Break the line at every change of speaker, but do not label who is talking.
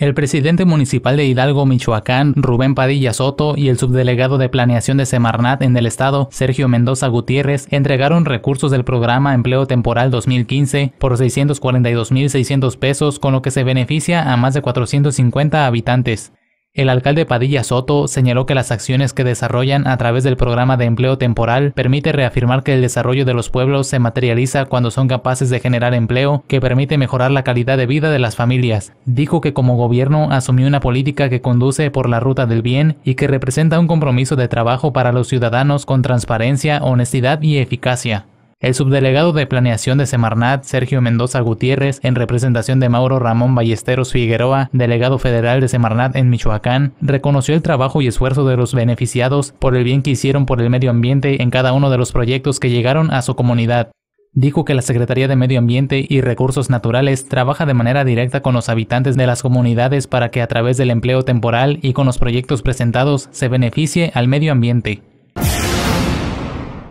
El presidente municipal de Hidalgo, Michoacán, Rubén Padilla Soto, y el subdelegado de planeación de Semarnat en el estado, Sergio Mendoza Gutiérrez, entregaron recursos del programa Empleo Temporal 2015 por 642.600 pesos, con lo que se beneficia a más de 450 habitantes. El alcalde Padilla Soto señaló que las acciones que desarrollan a través del programa de empleo temporal permite reafirmar que el desarrollo de los pueblos se materializa cuando son capaces de generar empleo que permite mejorar la calidad de vida de las familias. Dijo que como gobierno asumió una política que conduce por la ruta del bien y que representa un compromiso de trabajo para los ciudadanos con transparencia, honestidad y eficacia. El subdelegado de planeación de Semarnat, Sergio Mendoza Gutiérrez, en representación de Mauro Ramón Ballesteros Figueroa, delegado federal de Semarnat en Michoacán, reconoció el trabajo y esfuerzo de los beneficiados por el bien que hicieron por el medio ambiente en cada uno de los proyectos que llegaron a su comunidad. Dijo que la Secretaría de Medio Ambiente y Recursos Naturales trabaja de manera directa con los habitantes de las comunidades para que a través del empleo temporal y con los proyectos presentados se beneficie al medio ambiente.